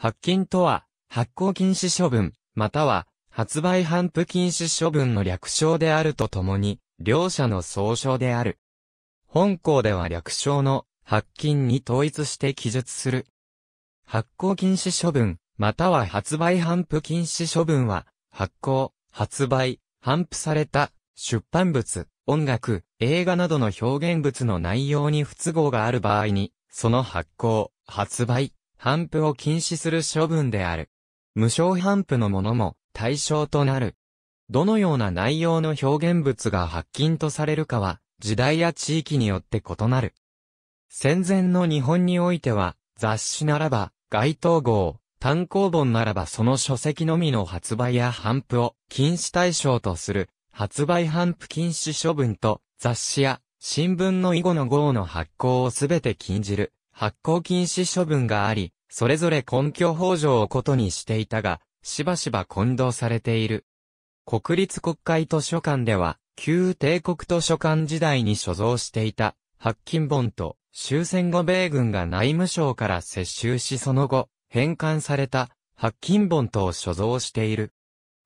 発禁とは、発行禁止処分、または、発売頒布禁止処分の略称であるとともに、両者の総称である。本校では略称の発禁に統一して記述する。発行禁止処分、または発売頒布禁止処分は、発行、発売、頒布された、出版物、音楽、映画などの表現物の内容に不都合がある場合に、その発行、発売、反布を禁止する処分である。無償反布のものも対象となる。どのような内容の表現物が発禁とされるかは、時代や地域によって異なる。戦前の日本においては、雑誌ならば、該当号、単行本ならばその書籍のみの発売や反布を禁止対象とする、発売反布禁止処分と、雑誌や新聞の以後の号の発行をすべて禁じる、発行禁止処分があり、それぞれ根拠法上をことにしていたが、しばしば混同されている。国立国会図書館では、旧帝国図書館時代に所蔵していた、発金本と終戦後米軍が内務省から接収しその後、返還された、発金本とを所蔵している。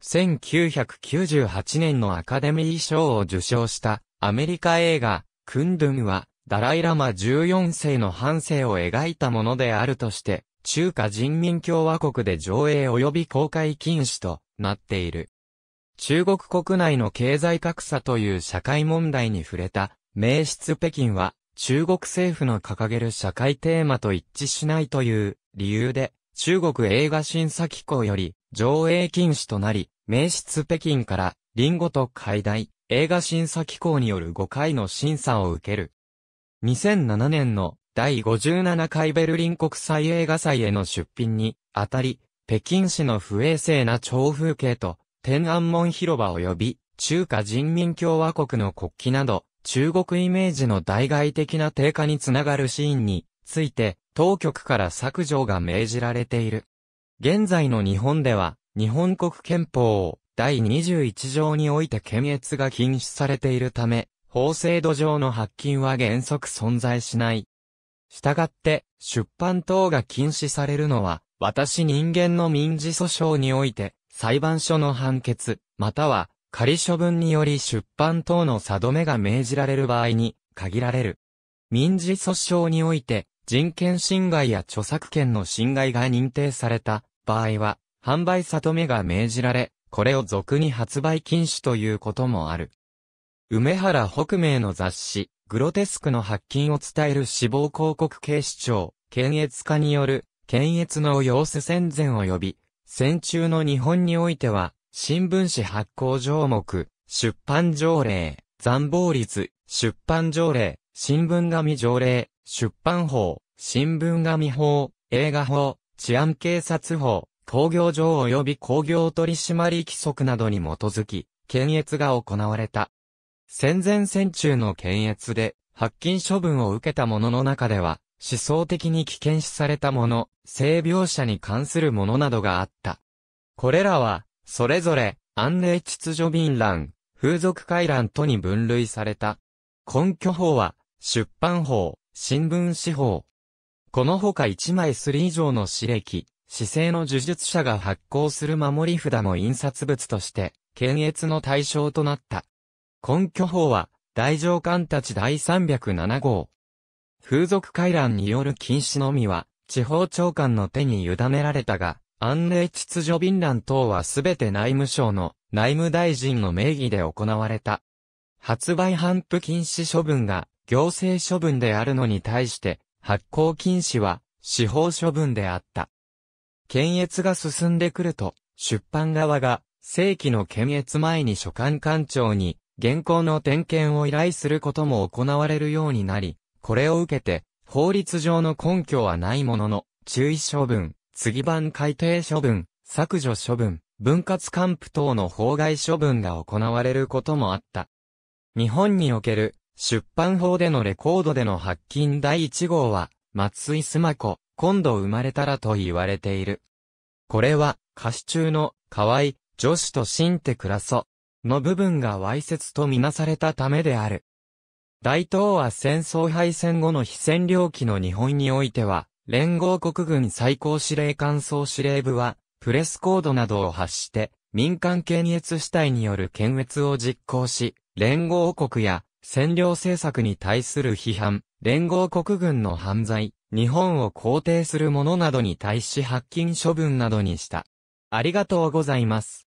1998年のアカデミー賞を受賞したアメリカ映画、クンドゥンは、ダライラマ14世の半生を描いたものであるとして、中華人民共和国で上映及び公開禁止となっている。中国国内の経済格差という社会問題に触れた、名室北京は、中国政府の掲げる社会テーマと一致しないという理由で、中国映画審査機構より上映禁止となり、名室北京からリンゴと海大映画審査機構による5回の審査を受ける。2007年の第57回ベルリン国際映画祭への出品に、あたり、北京市の不衛生な超風景と、天安門広場及び、中華人民共和国の国旗など、中国イメージの代替的な低下につながるシーンについて、当局から削除が命じられている。現在の日本では、日本国憲法を第21条において検閲が禁止されているため、法制度上の発禁は原則存在しない。したがって、出版等が禁止されるのは、私人間の民事訴訟において、裁判所の判決、または、仮処分により出版等の定めが命じられる場合に、限られる。民事訴訟において、人権侵害や著作権の侵害が認定された場合は、販売定めが命じられ、これを俗に発売禁止ということもある。梅原北明の雑誌、グロテスクの発禁を伝える死亡広告警視庁、検閲課による、検閲の様子戦前及び、戦中の日本においては、新聞紙発行条目、出版条例、残暴率、出版条例、新聞紙条例、出版法、新聞紙法、映画法、治安警察法、工業上及び工業取締規則などに基づき、検閲が行われた。戦前戦中の検閲で、発禁処分を受けたものの中では、思想的に危険視されたもの、性描写に関するものなどがあった。これらは、それぞれ、安寧秩序便欄、風俗回覧とに分類された。根拠法は、出版法、新聞司法。このほか1枚する以上の私歴、姿勢の呪術者が発行する守り札も印刷物として、検閲の対象となった。根拠法は、大乗官たち第307号。風俗回覧による禁止のみは、地方長官の手に委ねられたが、安寧秩序便覧等はすべて内務省の内務大臣の名義で行われた。発売反布禁止処分が行政処分であるのに対して発行禁止は司法処分であった。検閲が進んでくると出版側が正規の検閲前に所管官庁に現行の点検を依頼することも行われるようになり、これを受けて、法律上の根拠はないものの、注意処分、次番改定処分、削除処分、分割還付等の法外処分が行われることもあった。日本における出版法でのレコードでの発禁第1号は、松井須磨子、今度生まれたらと言われている。これは、歌手中の、河合、女子とシンテクラソ、の部分が歪説とみなされたためである。大東亜戦争敗戦後の非占領期の日本においては、連合国軍最高司令官総司令部は、プレスコードなどを発して、民間検閲主体による検閲を実行し、連合国や占領政策に対する批判、連合国軍の犯罪、日本を肯定する者などに対し発禁処分などにした。ありがとうございます。